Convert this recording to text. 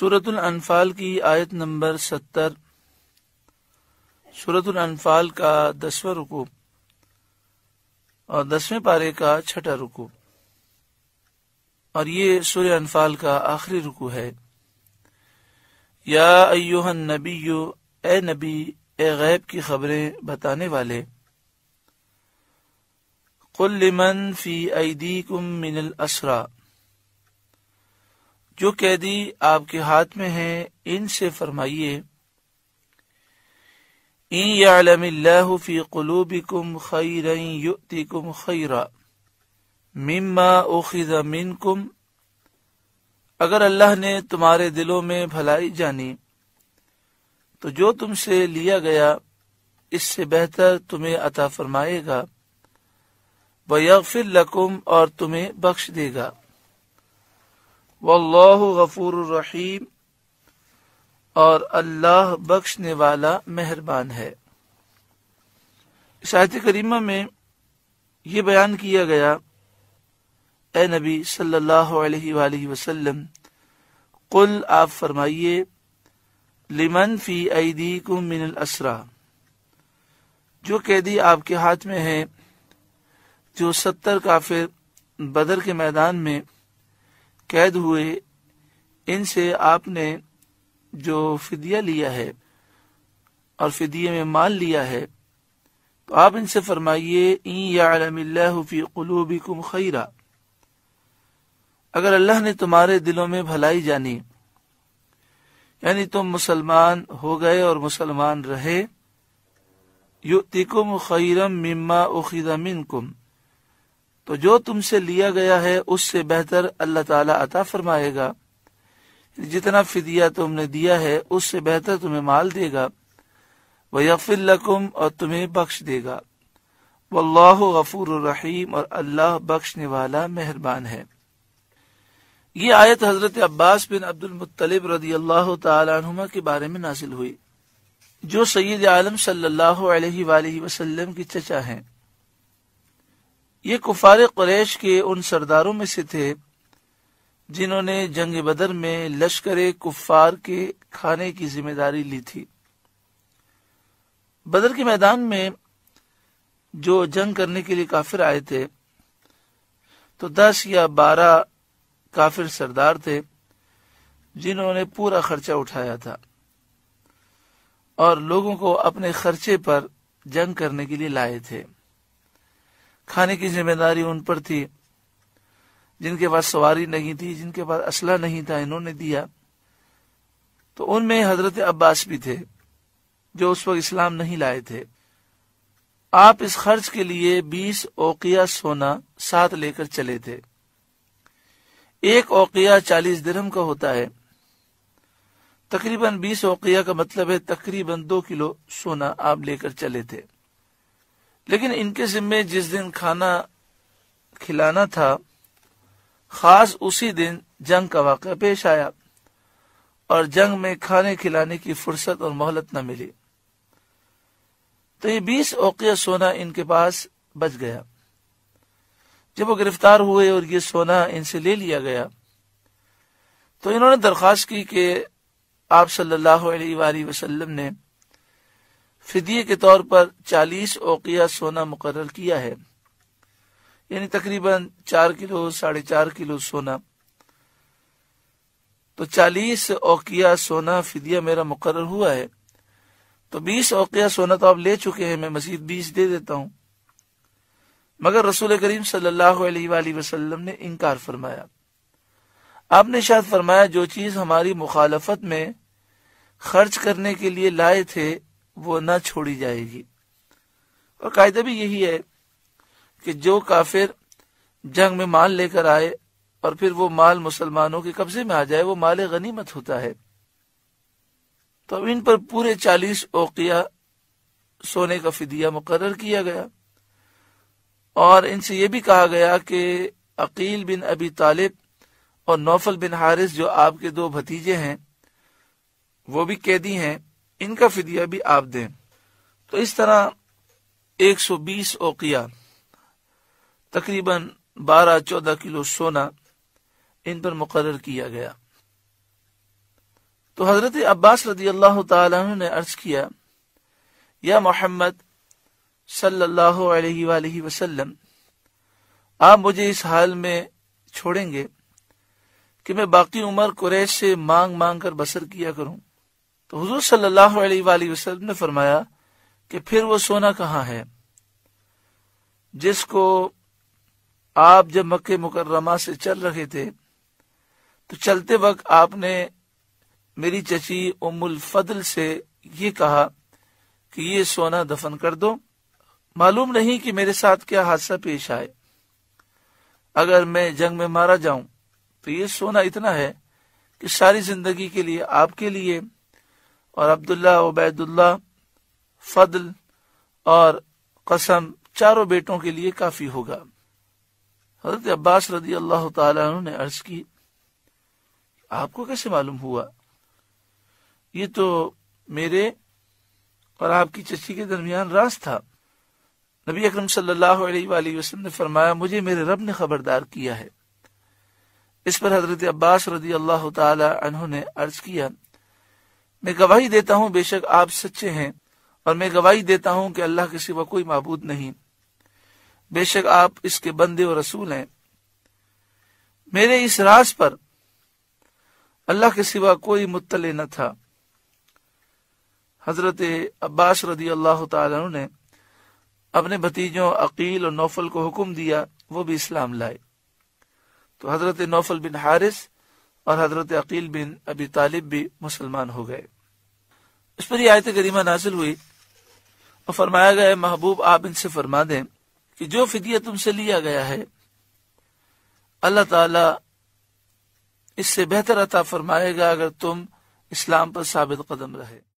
सूरत अनफाल की आयत नंबर सत्तर सूरत अनफाल का दसवा रुकू और दसवें पारे का छठा रुकू और ये सूर्य अनफाल का आखिरी रुकू है या अयोहन नबी यो ए नबी ए गैब की खबरें बताने वाले कुल्लिमन फी फी कुम मिनल असरा जो कैदी आपके हाथ में है इनसे फरमाइए फ़ी कलूबिकुम खैर युतिकुम खैरा मिम्मा उखिज कुम अगर अल्लाह ने तुम्हारे दिलों में भलाई जानी तो जो तुमसे लिया गया इससे बेहतर तुम्हें अता फरमाएगा वयफिर लकुम और तुम्हें बख्श देगा वल्लाहु गफूर रहीम और अल्लाह बख्शने वाला मेहरबान है शायद करीमा में ये बयान किया गया ए नबी सल्लल्लाहु अलैहि वसल्लम कुल आप फरमाइए लिमन फी ऐदी मिन मिनल असरा जो कैदी आपके हाथ में है जो सत्तर काफिर बदर के मैदान में कैद हुए इनसे आपने जो फिदिया लिया है और फिदिये में माल लिया है तो आप इनसे फरमाइए ईफ़ी कुम खीरा अगर अल्लाह ने तुम्हारे दिलों में भलाई जानी यानी तुम मुसलमान हो गए और मुसलमान रहे युतिकुम खीरम मिम्मा उखिदा मिनकुम तो जो तुमसे लिया गया है उससे बेहतर अल्लाह ताला अता फरमाएगा जितना फिदिया तुमने दिया है उससे बेहतर तुम्हें माल देगा वह लकुम और तुम्हें बख्श देगा वल्लाह गफूर रहीम और अल्लाह बख्शने वाला मेहरबान है ये आयत हजरत अब्बास बिन अब्दुल मुत्तलिब रदी अल्लाह तुमा के बारे में नाजिल हुई जो सैयद आलम सल्लल्लाहु अलैहि वसल्लम की चचा हैं ये कुफार क्रैश के उन सरदारों में से थे जिन्होंने जंग बदर में लश्कर कुफार के खाने की जिम्मेदारी ली थी बदर के मैदान में जो जंग करने के लिए काफिर आए थे तो दस या बारह काफिर सरदार थे जिन्होंने पूरा खर्चा उठाया था और लोगों को अपने खर्चे पर जंग करने के लिए लाए थे खाने की जिम्मेदारी उन पर थी जिनके पास सवारी नहीं थी जिनके पास असला नहीं था इन्होंने दिया तो उनमें हजरत अब्बास भी थे जो उस वक्त इस्लाम नहीं लाए थे आप इस खर्च के लिए बीस ओकिया सोना साथ लेकर चले थे एक ओकिया चालीस दिरहम का होता है तकरीबन बीस ओकिया का मतलब है तकरीबन दो किलो सोना आप लेकर चले थे लेकिन इनके जिम्मे जिस दिन खाना खिलाना था खास उसी दिन जंग का वाक़ पेश आया और जंग में खाने खिलाने की फुर्सत और मोहलत न मिली तो ये बीस ओकिया सोना इनके पास बच गया जब वो गिरफ्तार हुए और ये सोना इनसे ले लिया गया तो इन्होंने दरख्वास्त की कि आप सल्लल्लाहु अलैहि वसल्लम ने फिदिये के तौर पर चालीस ओकिया सोना मुकर किया है यानी तकरीबन चार किलो साढ़े चार किलो सोना तो चालीस ओकिया सोना फिदिया मेरा मुकर हुआ है तो बीस ओकिया सोना तो आप ले चुके हैं मैं मजीद बीस दे देता हूं मगर रसूल करीम सल्लाम ने इनकार फरमाया आपने शायद फरमाया जो चीज हमारी मुखालफत में खर्च करने के लिए लाए थे वो न छोड़ी जाएगी और कायदा भी यही है कि जो काफिर जंग में माल लेकर आए और फिर वो माल मुसलमानों के कब्जे में आ जाए वो माल गनीमत होता है तो अब इन पर पूरे चालीस ओकिया सोने का फिदिया मुकर किया गया और इनसे ये भी कहा गया कि अकील बिन अबी तालिब और नौफल बिन हारिस जो आपके दो भतीजे हैं वो भी कैदी हैं इनका फिदिया भी आप दें तो इस तरह 120 ओकिया तकरीबन 12-14 किलो सोना इन पर मुकर किया गया तो हजरत अब्बास रदी अल्लाह तु ने अर्ज किया या मोहम्मद सल्लल्लाहु वसल्लम आप मुझे इस हाल में छोड़ेंगे कि मैं बाकी उम्र कुरैश से मांग मांग कर बसर किया करूं तो हजूर सल्लल्लाहु ने फरमाया कि फिर वो सोना कहाँ है जिसको आप जब मक्के मुकर्रमा से चल रहे थे तो चलते वक्त आपने मेरी चची उमुल फदल से ये कहा कि ये सोना दफन कर दो मालूम नहीं कि मेरे साथ क्या हादसा पेश आए अगर मैं जंग में मारा जाऊं तो ये सोना इतना है कि सारी जिंदगी के लिए आपके लिए और अब्दुल्ला उबैदुल्ला फदल और कसम चारों बेटों के लिए काफी होगा हजरत अब्बास रदी अल्लाह तु ने अर्ज की आपको कैसे मालूम हुआ ये तो मेरे और आपकी चची के दरमियान रास था नबी अकरम सल्लल्लाहु अलैहि वसल्लम ने फरमाया मुझे मेरे रब ने खबरदार किया है इस पर हजरत अब्बास रदी अल्लाह तहों ने अर्ज किया मैं गवाही देता हूँ बेशक आप सच्चे हैं और मैं गवाही देता हूँ कि अल्लाह के सिवा कोई मबूद नहीं बेशक आप इसके बंदे और रसूल हैं मेरे इस राज पर अल्लाह के सिवा कोई मुतले न था हजरत अब्बास रदी अल्लाह ने अपने भतीजों अकील और नौफल को हुक्म दिया वो भी इस्लाम लाए तो हजरत नौफल बिन हारिस और हजरत अकील बिन अबी तालिब भी मुसलमान हो गए इस पर आयत करीमा नाजिल हुई और फरमाया गया महबूब आप इनसे फरमा दें कि जो फिदिया तुमसे लिया गया है अल्लाह ताला इससे बेहतर अता फरमाएगा अगर तुम इस्लाम पर साबित कदम रहे